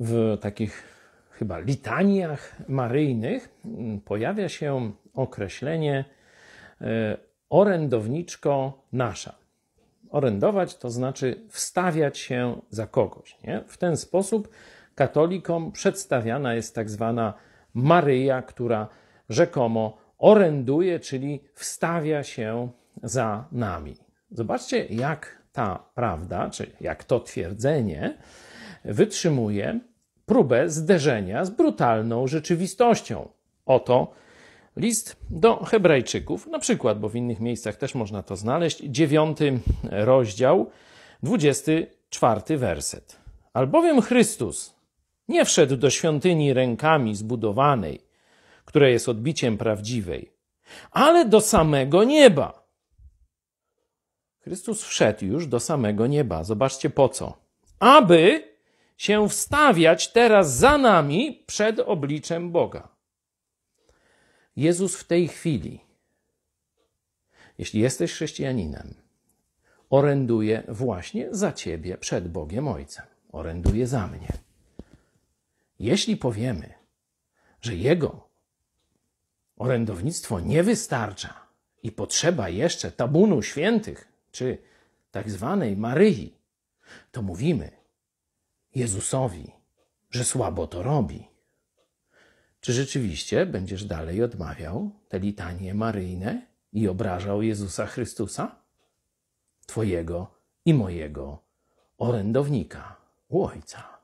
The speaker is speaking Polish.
w takich chyba litaniach maryjnych mm, pojawia się określenie e, orędowniczko nasza. Orędować to znaczy wstawiać się za kogoś. Nie? W ten sposób katolikom przedstawiana jest tak zwana Maryja, która rzekomo oręduje, czyli wstawia się za nami. Zobaczcie, jak ta prawda, czy jak to twierdzenie, wytrzymuje próbę zderzenia z brutalną rzeczywistością. Oto list do Hebrajczyków, na przykład, bo w innych miejscach też można to znaleźć, dziewiąty rozdział, dwudziesty czwarty werset. Albowiem Chrystus nie wszedł do świątyni rękami zbudowanej, która jest odbiciem prawdziwej, ale do samego nieba. Chrystus wszedł już do samego nieba. Zobaczcie po co. Aby się wstawiać teraz za nami przed obliczem Boga. Jezus w tej chwili, jeśli jesteś chrześcijaninem, oręduje właśnie za ciebie przed Bogiem Ojcem. Oręduje za mnie. Jeśli powiemy, że Jego orędownictwo nie wystarcza i potrzeba jeszcze tabunu świętych czy tak zwanej Maryi, to mówimy, Jezusowi, że słabo to robi. Czy rzeczywiście będziesz dalej odmawiał te litanie maryjne i obrażał Jezusa Chrystusa? Twojego i mojego orędownika, u Ojca.